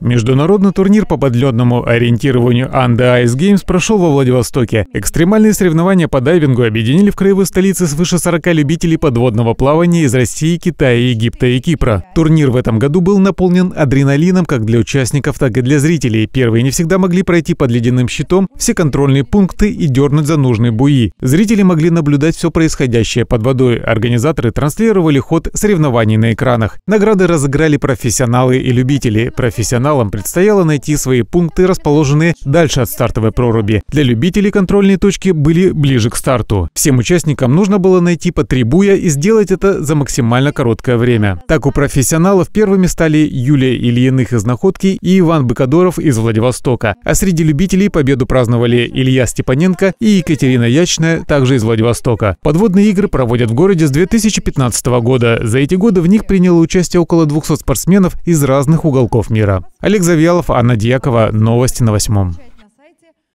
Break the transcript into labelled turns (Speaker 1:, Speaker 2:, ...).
Speaker 1: Международный турнир по подледному ориентированию Анда Ice Games прошел во Владивостоке. Экстремальные соревнования по дайвингу объединили в краевой столице свыше 40 любителей подводного плавания из России, Китая, Египта и Кипра. Турнир в этом году был наполнен адреналином как для участников, так и для зрителей. Первые не всегда могли пройти под ледяным щитом все контрольные пункты и дернуть за нужные буи. Зрители могли наблюдать все происходящее под водой. Организаторы транслировали ход соревнований на экранах. Награды разыграли профессионалы и любители цели профессионалам предстояло найти свои пункты, расположенные дальше от стартовой проруби. Для любителей контрольные точки были ближе к старту. Всем участникам нужно было найти по три буя и сделать это за максимально короткое время. Так у профессионалов первыми стали Юлия Ильиных из Находки и Иван Быкадоров из Владивостока. А среди любителей победу праздновали Илья Степаненко и Екатерина Ячная, также из Владивостока. Подводные игры проводят в городе с 2015 года. За эти годы в них приняло участие около 200 спортсменов из разных уголков уголков мира. Олег Завьялов, Анна Дьякова. Новости на восьмом.